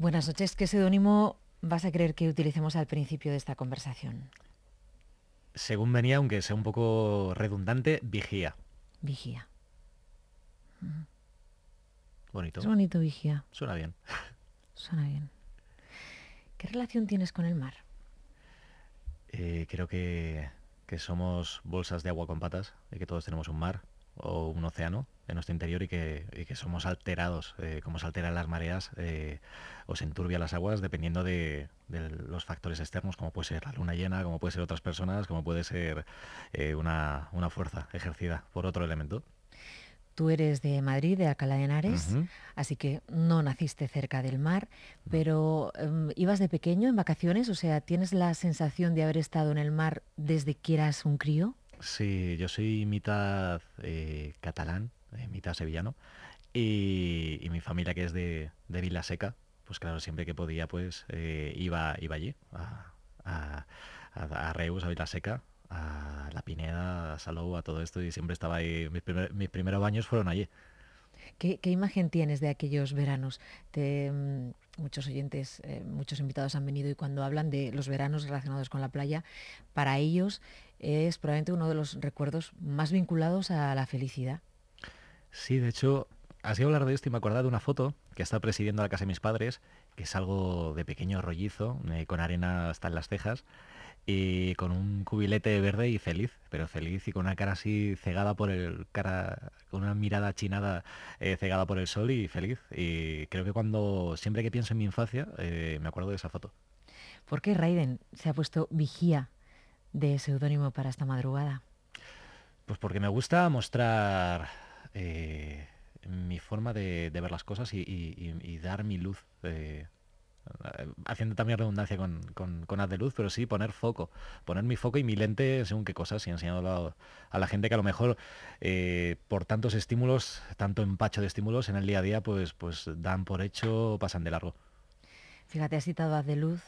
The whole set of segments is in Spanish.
Buenas noches. ¿Qué seudónimo vas a creer que utilicemos al principio de esta conversación? Según venía, aunque sea un poco redundante, vigía. Vigía. Bonito. Es bonito, vigía. Suena bien. Suena bien. ¿Qué relación tienes con el mar? Eh, creo que, que somos bolsas de agua con patas y que todos tenemos un mar o un océano en nuestro interior y que, somos alterados, eh, como se alteran las mareas eh, o se enturbia las aguas dependiendo de, los factores externos, como puede ser la luna llena, como puede ser otras personas, como puede ser eh, una, fuerza ejercida por otro elemento. Tú eres de Madrid, de Alcalá de Henares, así que no naciste cerca del mar, pero em, ibas de pequeño en vacaciones, o sea, ¿tienes la sensación de haber estado en el mar desde que eras un crío? Sí, yo soy mitad catalán, eh, mitad sevillano, y, mi familia que es de, de Seca, pues claro, siempre que podía, pues eh, iba, iba allí, a, a, a, Reus, a a La Pineda, a Salou, a todo esto, y siempre estaba ahí, mis, primeros baños fueron allí. ¿Qué, imagen tienes de aquellos veranos? Mm, muchos oyentes, eh, muchos invitados han venido y cuando hablan de los veranos relacionados con la playa, para ellos es probablemente uno de los recuerdos más vinculados a la felicidad. Sí, de hecho, así hablar de esto y me acordado de una foto que está presidiendo la casa de mis padres, que es algo de pequeño rollizo, eh, con arena hasta en las cejas, y con un cubilete verde y feliz, pero feliz y con una cara así cegada por el cara, con una mirada chinada eh, cegada por el sol y feliz. Y creo que cuando, siempre que pienso en mi infancia, eh, me acuerdo de esa foto. ¿Por qué Raiden se ha puesto vigía de seudónimo para esta madrugada? Pues porque me gusta mostrar eh, mi forma de, ver las cosas y, dar mi luz. Eh, haciendo también redundancia con, haz de luz, pero sí poner foco, poner mi foco y mi lente según qué cosas, y enseñado a, la gente que a lo mejor eh, por tantos estímulos, tanto empacho de estímulos en el día a día, pues, pues dan por hecho, pasan de largo. Fíjate, has citado haz de luz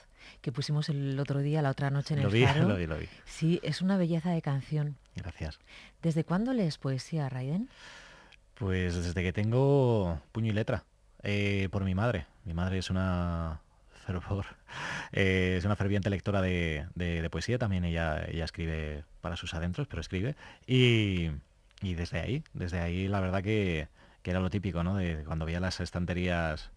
que pusimos el otro día, la otra noche en lo vi, Lo vi, lo vi. Sí, es una belleza de canción. Gracias. ¿Desde cuándo lees poesía, Raiden? Pues desde que tengo puño y letra, eh, por mi madre. Mi madre es una fervor, eh, es una ferviente lectora de, poesía, también ella, ella escribe para sus adentros, pero escribe. Y, y desde ahí, desde ahí la verdad que, que era lo típico, ¿no? De cuando veía las estanterías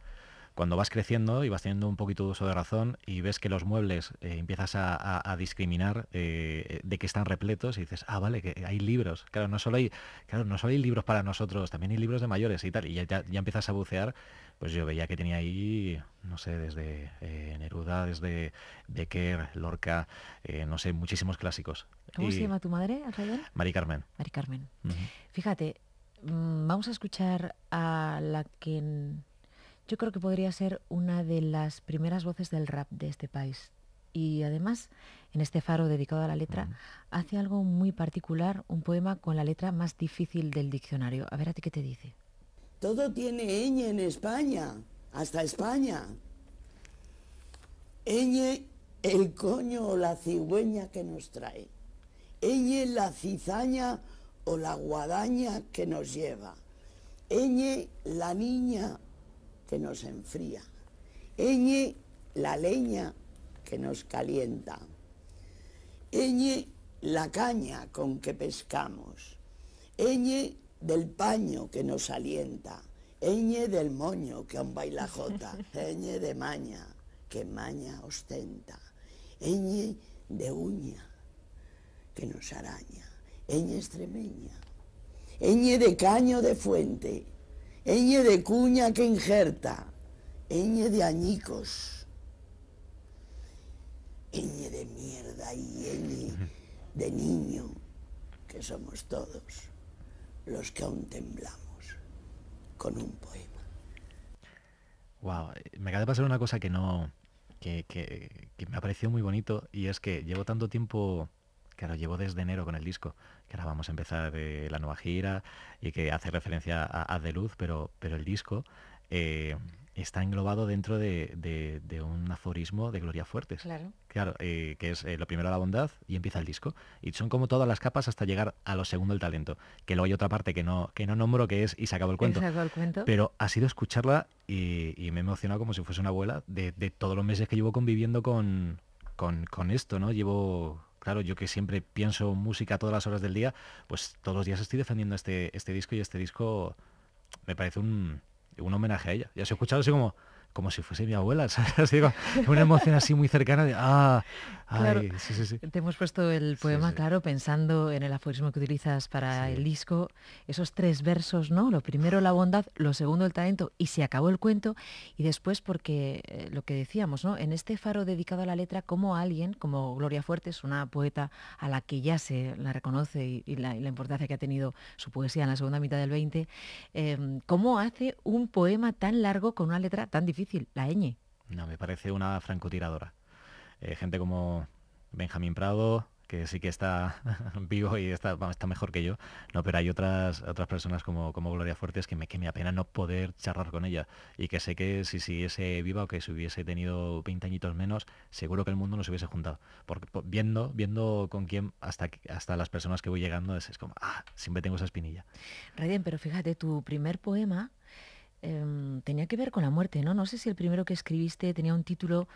cuando vas creciendo y vas teniendo un poquito de uso de razón y ves que los muebles eh, empiezas a, discriminar eh, eh, de que están repletos y dices, ah, vale, que hay libros. Claro, no solo hay, claro, no solo libros para nosotros, también hay libros de mayores y tal. Y ya, empiezas a bucear, pues yo veía que tenía ahí, no sé, desde Neruda, desde Becker, Lorca, no sé, muchísimos clásicos. ¿Cómo se llama tu madre, Alrededor? Mari Carmen. Mari Carmen. Fíjate, mm, vamos a escuchar a la que yo creo que podría ser una de las primeras voces del rap de este país. Y además, en este faro dedicado a la letra, hace algo muy particular, un poema con la letra más difícil del diccionario. A ver a ti qué te dice. Todo tiene ñ en España, hasta España. Ñ el coño o la cigüeña que nos trae. Ñ la cizaña o la guadaña que nos lleva. Ñ la niña que este nos enfría. eñe la leña que nos calienta. eñe la caña con que pescamos. eñe del paño que nos alienta. Eñe del moño que un baila jota. Eñe de maña que maña ostenta. Eñe de uña que nos araña. Eñe extremeña. Eñe de caño de fuente Eñe de cuña que injerta, eñe de añicos, eñe de mierda y eñe de niño, que somos todos los que aún temblamos con un poema. Wow, me acaba de pasar una cosa que no, me ha parecido muy bonito y es que llevo tanto tiempo, claro, llevo desde enero con el disco, que ahora vamos a empezar de eh, la nueva gira y que hace referencia a de Luz, pero, pero el disco eh, está englobado dentro de, un aforismo de Gloria Fuertes. Claro. Claro, eh, que es lo primero la bondad y empieza el disco. Y son como todas las capas hasta llegar a lo segundo el talento. Que luego hay otra parte que no, que no nombro que es y se acabó el cuento. el cuento. Pero ha sido escucharla y, me he emocionado como si fuese una abuela de, todos los meses que llevo conviviendo con, con, con esto, ¿no? Llevo claro, yo que siempre pienso música todas las horas del día, pues todos los días estoy defendiendo este, este disco y este disco me parece un, homenaje a ella. Ya se ha escuchado así como como si fuese mi abuela, ¿sabes? una emoción así muy cercana de, ah, te hemos puesto el poema, claro, pensando en el aforismo que utilizas para el disco, esos tres versos, ¿no? Lo primero la bondad, lo segundo el talento y se acabó el cuento. Y después, porque eh, lo que decíamos, ¿no? En este faro dedicado a la letra, como alguien, como Gloria Fuertes, una poeta a la que ya se la reconoce y, la, importancia que ha tenido su poesía en la segunda mitad del 20, em, ¿cómo hace un poema tan largo con una letra tan difícil, la ñ? No, me parece una francotiradora. Eh, gente como Benjamín Prado, que sí que está vivo y está, mejor que yo, no, pero hay otras, otras personas como, como Gloria Fuertes que me, que me apena no poder charlar con ella y que sé que si siguiese viva o que si hubiese tenido 20 añitos menos, seguro que el mundo nos hubiese juntado. Porque viendo, viendo con quién, hasta, hasta las personas que voy llegando, es, como, ah, siempre tengo esa espinilla. Raiden, pero fíjate, tu primer poema em, tenía que ver con la muerte, ¿no? No sé si el primero que escribiste tenía un título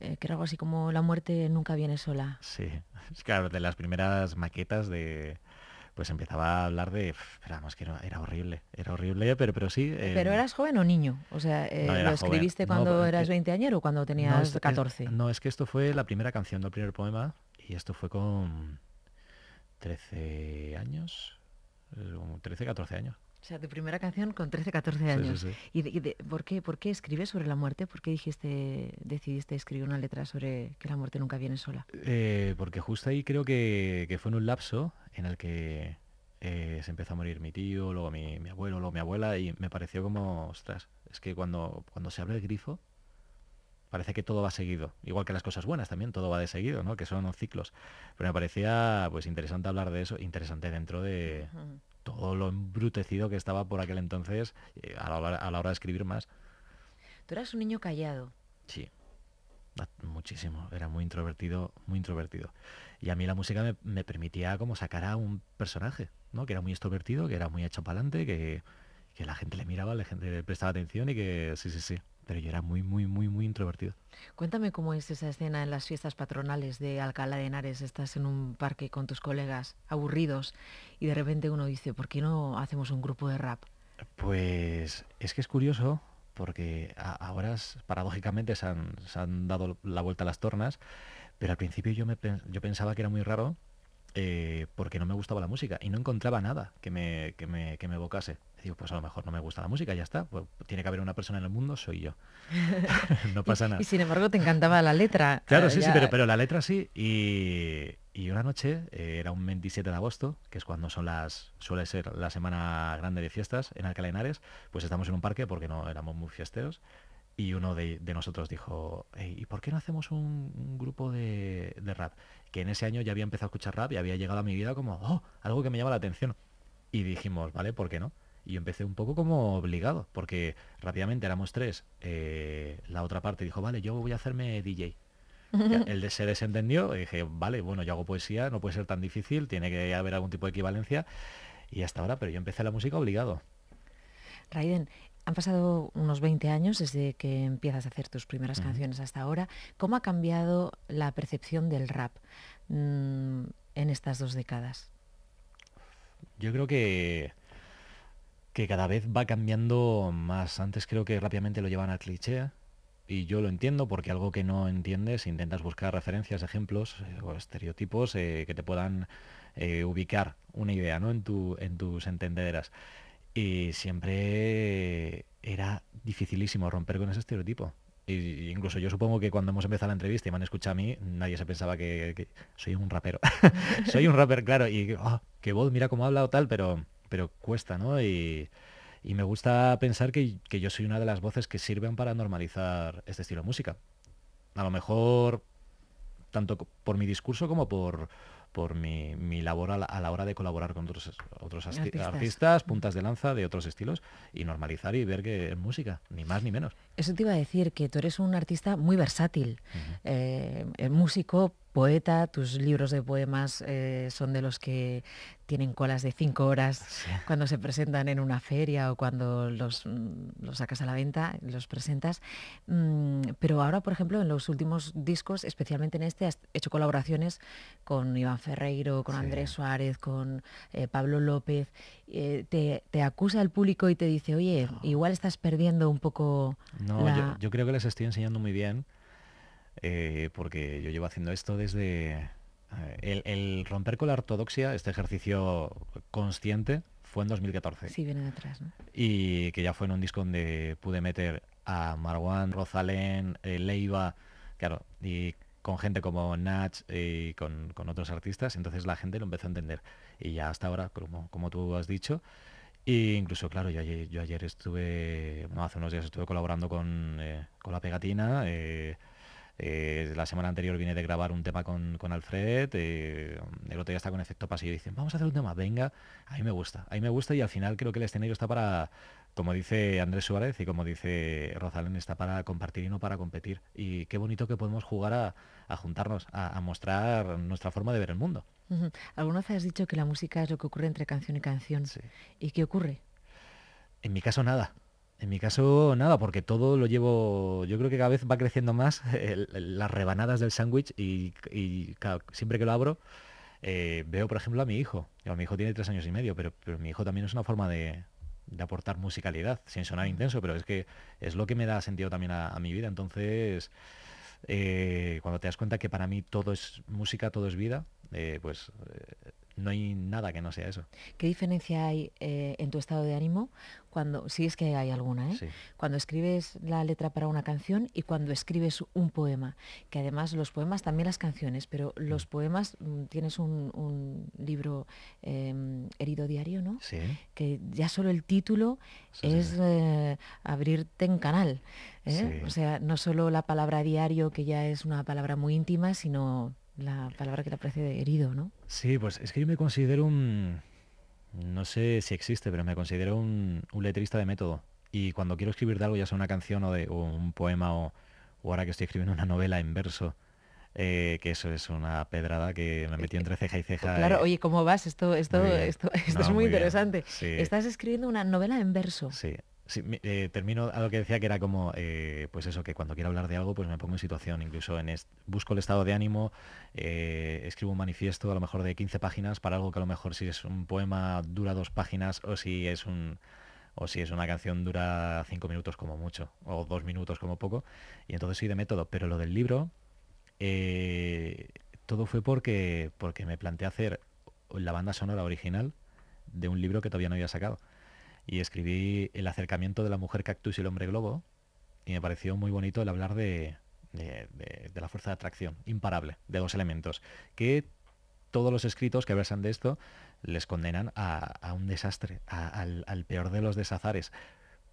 eh, que era algo así como La muerte nunca viene sola. Sí, es claro, de las primeras maquetas de pues empezaba a hablar de, esperamos que era, horrible, era horrible, pero, pero sí. ¿Pero em, eras joven o niño? O sea, eh, ¿lo escribiste cuando eras 20 años o cuando tenías 14? no, es que esto fue la primera canción del primer poema y esto fue con 13 años, 13, eh, 14 años. O sea, tu primera canción con 13, 14 años. ¿Y, ¿por, qué, por qué escribes sobre la muerte? ¿Por qué dijiste, decidiste escribir una letra sobre que la muerte nunca viene sola? Eh, porque justo ahí creo que, fue en un lapso en el que eh, se empezó a morir mi tío, luego mi, abuelo, luego mi abuela, y me pareció como, ostras, es que cuando, cuando se abre el grifo parece que todo va seguido. Igual que las cosas buenas también, todo va de seguido, ¿no? Que son ciclos. Pero me parecía pues interesante hablar de eso, interesante dentro de todo lo embrutecido que estaba por aquel entonces eh, a, la hora, a la hora de escribir más. Tú eras un niño callado. Sí ah, muchísimo, era muy introvertido, muy introvertido. Y a mí la música me, me, permitía como sacar a un personaje, ¿no? Que era muy extrovertido, que era muy hecho para adelante, que, que, la gente le miraba, la gente le prestaba atención y que sí, sí, sí, pero yo era muy, muy, muy, muy introvertido. Cuéntame cómo es esa escena en las fiestas patronales de Alcalá de Henares. Estás en un parque con tus colegas aburridos y de repente uno dice, ¿por qué no hacemos un grupo de rap? Pues es que es curioso porque ahora paradójicamente se han, dado la vuelta a las tornas, pero al principio yo, yo pensaba que era muy raro eh, porque no me gustaba la música y no encontraba nada que me, me, evocase. digo, pues a lo mejor no me gusta la música, ya está. Pues tiene que haber una persona en el mundo, soy yo. no pasa nada. Y, sin embargo te encantaba la letra. Claro, ah, sí, sí, pero, pero la letra sí. Y, una noche, eh, era un 27 de agosto, que es cuando son las, suele ser la semana grande de fiestas en Alcalá Henares, pues estamos en un parque porque no éramos muy fiesteros. Y uno de, nosotros dijo, ¿y por qué no hacemos un, grupo de, rap? Que en ese año ya había empezado a escuchar rap y había llegado a mi vida como, oh, algo que me llama la atención. Y dijimos, vale, ¿por qué no? Y yo empecé un poco como obligado, porque rápidamente éramos tres. Eh, la otra parte dijo, vale, yo voy a hacerme DJ. el de se desentendió y dije, vale, bueno, yo hago poesía, no puede ser tan difícil, tiene que haber algún tipo de equivalencia. Y hasta ahora, pero yo empecé la música obligado. Raiden, han pasado unos 20 años desde que empiezas a hacer tus primeras canciones hasta ahora. ¿Cómo ha cambiado la percepción del rap mm, en estas dos décadas? Yo creo que que cada vez va cambiando más. Antes creo que rápidamente lo llevan a cliché y yo lo entiendo porque algo que no entiendes intentas buscar referencias, ejemplos eh, o estereotipos eh, que te puedan eh, ubicar una idea ¿no? en, en tus entendederas. Y siempre era dificilísimo romper con ese estereotipo. Y incluso yo supongo que cuando hemos empezado la entrevista y me han escuchado a mí, nadie se pensaba que, soy un rapero. soy un rapper, claro, y que ah, qué voz, mira cómo habla o tal, pero, pero cuesta, ¿no? Y, me gusta pensar que, que, yo soy una de las voces que sirven para normalizar este estilo de música. A lo mejor, tanto por mi discurso como por, por mi, labor a la, hora de colaborar con otros, otros artistas. puntas de lanza de otros estilos y normalizar y ver que es música, ni más ni menos. Eso te iba a decir, que tú eres un artista muy versátil, eh, eh, músico, poeta, tus libros de poemas eh, son de los que tienen colas de cinco horas cuando se presentan en una feria o cuando los, mm, sacas a la venta, los presentas. Mm, pero ahora, por ejemplo, en los últimos discos, especialmente en este, has hecho colaboraciones con Iván Ferreiro, con Andrés Suárez, con eh, Pablo López. Eh, te, acusa el público y te dice, oye, igual estás perdiendo un poco... No, yo, creo que les estoy enseñando muy bien, eh, porque yo llevo haciendo esto desde el, romper con la ortodoxia, este ejercicio consciente, fue en 2014. Sí, viene de atrás, Y que ya fue en un disco donde pude meter a Marwan, Rosalén, eh, Leiva, claro, y con gente como Natch eh, y con, otros artistas, entonces la gente lo empezó a entender. Y ya hasta ahora, como, como tú has dicho, e incluso, claro, yo ayer, yo ayer estuve, hace unos días estuve colaborando con, eh, La Pegatina, eh, la semana anterior vine de grabar un tema con, Alfred, eh, el otro día está con efecto pasillo y dicen, vamos a hacer un tema, venga, a mí me gusta, a mí me gusta y al final creo que el escenario está para, como dice Andrés Suárez y como dice Rosalén, está para compartir y no para competir. Y qué bonito que podemos jugar a, juntarnos, a, mostrar nuestra forma de ver el mundo. Alguna vez has dicho que la música es lo que ocurre entre canción y canción. ¿Y qué ocurre? En mi caso nada. En mi caso, nada, porque todo lo llevo, yo creo que cada vez va creciendo más las rebanadas del sándwich y, siempre que lo abro eh, veo, por ejemplo, a mi hijo. mi hijo tiene tres años y medio, pero, mi hijo también es una forma de, aportar musicalidad, sin sonar mm. intenso, pero es que es lo que me da sentido también a, mi vida. Entonces, eh, cuando te das cuenta que para mí todo es música, todo es vida, eh, pues no hay nada que no sea eso. ¿Qué diferencia hay eh, en tu estado de ánimo cuando, sí es que hay alguna, ¿eh? cuando escribes la letra para una canción y cuando escribes un poema? Que además los poemas, también las canciones, pero los mm. poemas, mm, tienes un, libro em, herido diario, ¿no? Sí. Que ya solo el título es eh, abrirte en canal. O sea, no solo la palabra diario, que ya es una palabra muy íntima, sino la palabra que la de herido, ¿no? Sí, pues es que yo me considero un, no sé si existe, pero me considero un, un letrista de método. Y cuando quiero escribir de algo, ya sea una canción o, de, un poema o, ahora que estoy escribiendo una novela en verso, eh, que eso es una pedrada que me metí entre ceja y ceja. Claro, eh. oye, ¿cómo vas? Esto, esto, esto, esto es muy, interesante. Estás escribiendo una novela en verso. Sí, Sí, eh, termino a lo que decía que era como, eh, pues eso, que cuando quiero hablar de algo, pues me pongo en situación, incluso en busco el estado de ánimo, eh, escribo un manifiesto a lo mejor de 15 páginas para algo que a lo mejor si es un poema dura dos páginas o si es un o si es una canción dura cinco minutos como mucho, o dos minutos como poco, y entonces soy de método. Pero lo del libro, todo fue porque, porque me planteé hacer la banda sonora original de un libro que todavía no había sacado y escribí El acercamiento de la mujer cactus y el hombre globo y me pareció muy bonito el hablar de, la fuerza de atracción imparable de dos elementos que todos los escritos que versan de esto les condenan a, un desastre, al, peor de los desazares.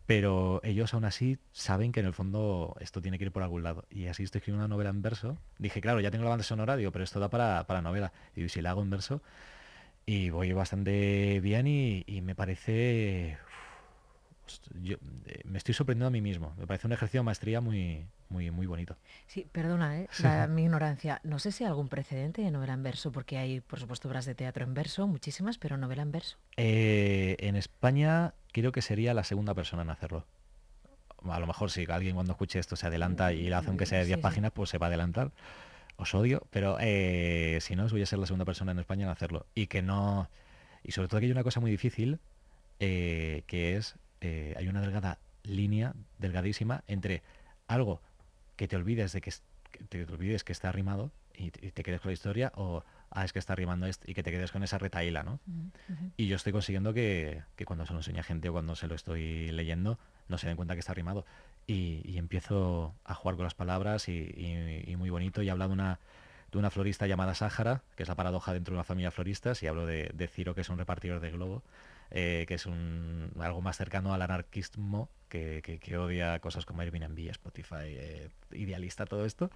Pero ellos aún así saben que en el fondo esto tiene que ir por algún lado. Y así estoy escribiendo una novela en verso. Dije, claro, ya tengo la banda sonora, pero esto da para, novela. Y si la hago en verso, y voy bastante bien y, me parece... Eh, me estoy sorprendiendo a mí mismo. Me parece un ejercicio de maestría muy, muy, muy bonito. Sí, perdona ¿eh? mi ignorancia. No sé si hay algún precedente de novela en verso, porque hay, por supuesto, obras de teatro en verso, muchísimas, pero novela en verso. Eh, en España creo que sería la segunda persona en hacerlo. A lo mejor si alguien cuando escuche esto se adelanta y la hace aunque sea de 10 páginas, pues se va a adelantar os odio, pero eh, si no, os voy a ser la segunda persona en España en hacerlo. Y que no. Y sobre todo que hay una cosa muy difícil, eh, que es. Eh, hay una delgada línea, delgadísima, entre algo que te olvides de que, te, olvides que está arrimado y te, quedes con la historia, o ah, es que está arrimando esto, y que te quedes con esa retaíla, ¿no? Y yo estoy consiguiendo que, cuando se lo enseña gente o cuando se lo estoy leyendo, no se den cuenta que está arrimado y, empiezo a jugar con las palabras y, muy bonito. Y he de una, de una florista llamada Sáhara, que es la paradoja dentro de una familia de floristas, y hablo de, de Ciro, que es un repartidor de globo, eh, que es un, algo más cercano al anarquismo, que, odia cosas como Airbnb, Spotify, eh, idealista, todo esto,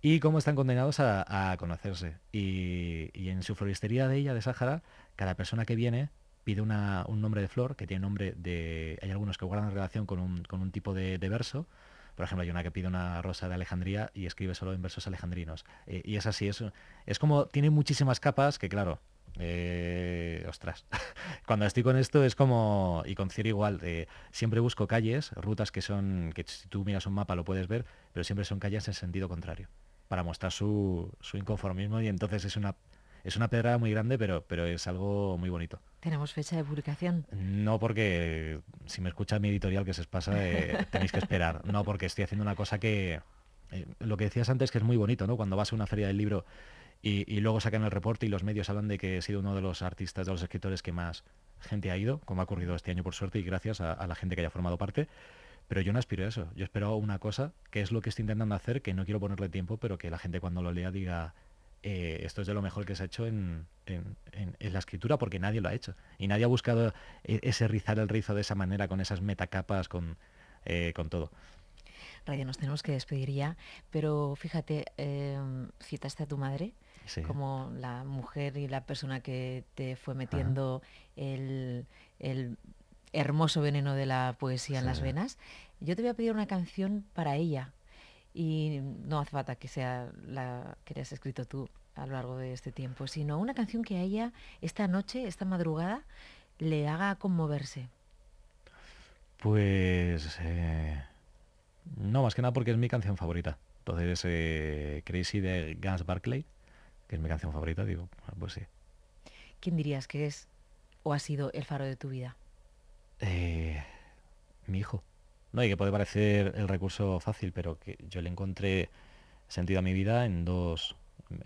y cómo están condenados a, conocerse. Y, y en su floristería de ella, de Sáhara, cada persona que viene pide una, un nombre de flor que tiene nombre de... Hay algunos que guardan relación con un, con un tipo de, verso. Por ejemplo, hay una que pide una rosa de Alejandría y escribe solo en versos alejandrinos. Eh, y es así, es, es como... Tiene muchísimas capas que, claro, eh, ostras, cuando estoy con esto es como, y con Ciro igual, eh, siempre busco calles, rutas que son, que si tú miras un mapa lo puedes ver, pero siempre son calles en sentido contrario, para mostrar su, su inconformismo y entonces es una, es una pedrada muy grande, pero, pero es algo muy bonito. ¿Tenemos fecha de publicación? No, porque si me escucha mi editorial que se os pasa, eh, tenéis que esperar. No, porque estoy haciendo una cosa que... Eh, lo que decías antes que es muy bonito, ¿no? Cuando vas a una feria del libro y, luego sacan el reporte y los medios hablan de que he sido uno de los artistas, de los escritores que más gente ha ido, como ha ocurrido este año por suerte y gracias a, a la gente que haya formado parte. Pero yo no aspiro a eso. Yo espero una cosa, que es lo que estoy intentando hacer, que no quiero ponerle tiempo, pero que la gente cuando lo lea diga eh, esto es de lo mejor que se ha hecho en, la escritura porque nadie lo ha hecho. Y nadie ha buscado e-, ese rizar el rizo de esa manera, con esas metacapas, con, eh, todo. radio nos tenemos que despedir ya, pero fíjate, em, citaste a tu madre como la mujer y la persona que te fue metiendo el, hermoso veneno de la poesía en las venas. Yo te voy a pedir una canción para ella, y no hace falta que sea la que hayas escrito tú a lo largo de este tiempo, sino una canción que a ella esta noche, esta madrugada, le haga conmoverse. Pues eh, no, más que nada porque es mi canción favorita. Entonces, eh, Crazy de Gans Barclay, que es mi canción favorita, digo, ah, pues sí. ¿Quién dirías que es o ha sido el faro de tu vida? Eh, mi hijo. No, y que puede parecer el recurso fácil, pero que yo le encontré sentido a mi vida en dos...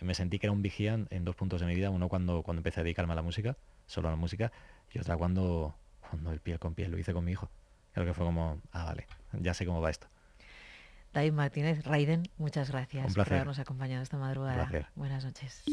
Me sentí que era un vigía en dos puntos de mi vida. Uno cuando, cuando empecé a dedicarme a la música, solo a la música, y otra cuando, cuando el pie con pie lo hice con mi hijo. Creo que fue como, ah, vale, ya sé cómo va esto. David Martínez, Raiden, muchas gracias por habernos acompañado esta madrugada. Buenas noches.